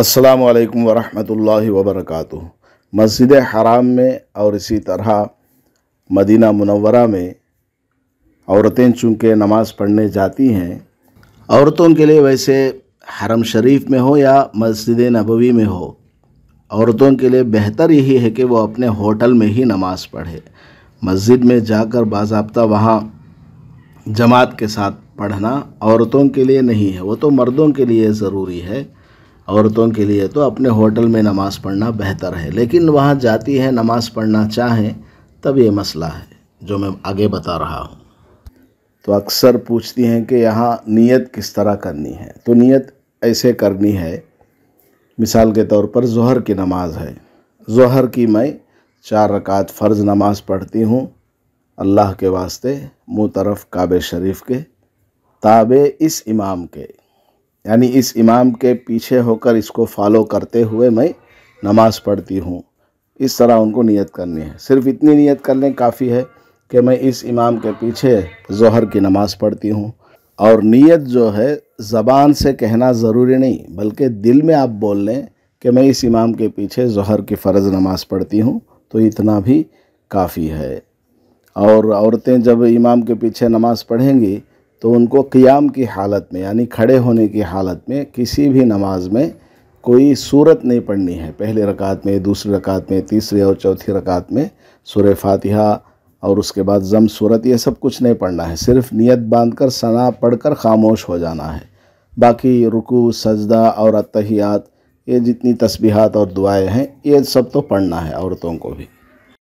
अस्सलाम वरहमतुल्लाहि वबरकातु मस्जिद हराम में और इसी तरह मदीना मुनवरा में औरतें चूँकि नमाज़ पढ़ने जाती हैं औरतों के लिए वैसे हरम शरीफ में हो या मस्जिद नबवी में हो औरतों के लिए बेहतर यही है कि वो अपने होटल में ही नमाज़ पढ़े मस्जिद में जाकर बाबा वहाँ जमात के साथ पढ़ना औरतों के लिए नहीं है वो तो मर्दों के लिए ज़रूरी है औरतों के लिए तो अपने होटल में नमाज़ पढ़ना बेहतर है लेकिन वहाँ जाती है नमाज़ पढ़ना चाहें तब ये मसला है जो मैं आगे बता रहा हूँ तो अक्सर पूछती हैं कि यहाँ नीयत किस तरह करनी है तो नीयत ऐसे करनी है मिसाल के तौर पर जहर की नमाज़ है जहर की मैं चार रकात फ़र्ज़ नमाज़ पढ़ती हूँ अल्लाह के वास्ते मुँह तरफ काब शरीफ के ताबे इस इमाम के यानी इस इमाम के पीछे होकर इसको फॉलो करते हुए मैं नमाज़ पढ़ती हूँ इस तरह उनको नियत करनी है सिर्फ इतनी नियत करने काफ़ी है कि मैं इस इमाम के पीछे जहर की नमाज़ पढ़ती हूँ और नियत जो है ज़बान से कहना ज़रूरी नहीं बल्कि दिल में आप बोल लें कि मैं इस इमाम के पीछे जहर की फ़र्ज़ नमाज़ पढ़ती हूँ तो इतना भी काफ़ी है और औरतें जब इमाम के पीछे नमाज़ पढ़ेंगी तो उनको क़ियाम की हालत में यानी खड़े होने की हालत में किसी भी नमाज में कोई सूरत नहीं पढ़नी है पहले रकात में दूसरी रकात में तीसरी और चौथी रकात में सुर फातिहा और उसके बाद जम सूरत ये सब कुछ नहीं पढ़ना है सिर्फ नियत बांध कर सना पढ़ कर खामोश हो जाना है बाकी रुकू सजदा और अतहियात ये जितनी तस्बीहात और दुआएं हैं ये सब तो पढ़ना है औरतों को भी